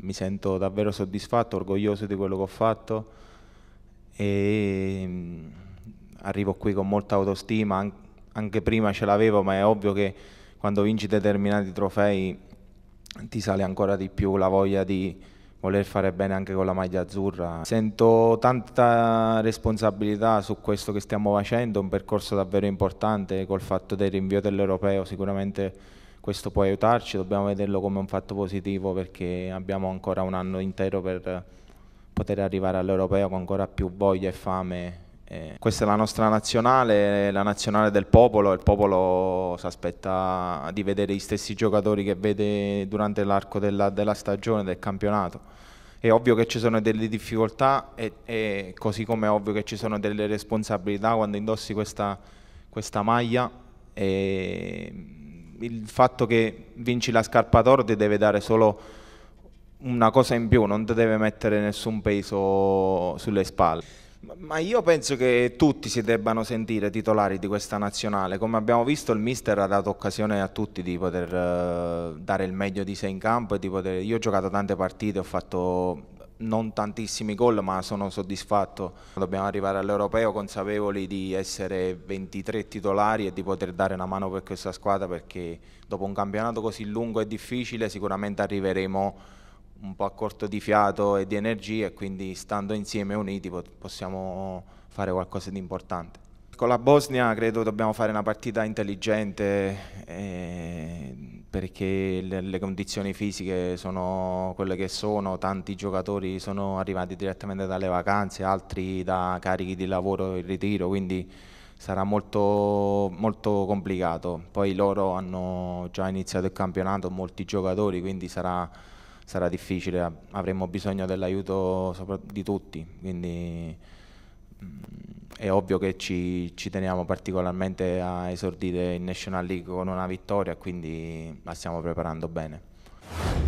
mi sento davvero soddisfatto, orgoglioso di quello che ho fatto e mm, arrivo qui con molta autostima, anche prima ce l'avevo, ma è ovvio che quando vinci determinati trofei ti sale ancora di più la voglia di voler fare bene anche con la maglia azzurra. Sento tanta responsabilità su questo che stiamo facendo, un percorso davvero importante col fatto del rinvio dell'Europeo, sicuramente questo può aiutarci, dobbiamo vederlo come un fatto positivo perché abbiamo ancora un anno intero per poter arrivare all'Europeo con ancora più voglia e fame. Eh, questa è la nostra nazionale, la nazionale del popolo, il popolo si aspetta di vedere gli stessi giocatori che vede durante l'arco della, della, stagione, del campionato. È ovvio che ci sono delle difficoltà e, e così come è ovvio che ci sono delle responsabilità quando indossi questa, questa maglia. E ehm, il fatto che vinci la scarpa d'oro ti deve dare solo una cosa in più, non ti deve mettere nessun peso sulle spalle. Ma io penso che tutti si debbano sentire titolari di questa nazionale. Come abbiamo visto, il mister ha dato occasione a tutti di poter eh, dare il meglio di sé in campo. Poter... Io ho giocato tante partite, ho fatto non tantissimi gol, ma sono soddisfatto. Dobbiamo arrivare all'Europeo consapevoli di essere 23 titolari e di poter dare una mano per questa squadra perché dopo un campionato così lungo e difficile sicuramente arriveremo un po' a corto di fiato e di energia e quindi stando insieme uniti possiamo fare qualcosa di importante. Con la Bosnia credo dobbiamo fare una partita intelligente. E perché le, le, condizioni fisiche sono quelle che sono, tanti giocatori sono arrivati direttamente dalle vacanze, altri da carichi di lavoro in ritiro, quindi sarà molto, molto complicato. Poi loro hanno già iniziato il campionato, molti giocatori, quindi sarà, sarà difficile, avremo bisogno dell'aiuto di tutti. Quindi Mm, è ovvio che ci, ci, teniamo particolarmente a esordire in National League con una vittoria, quindi la stiamo preparando bene.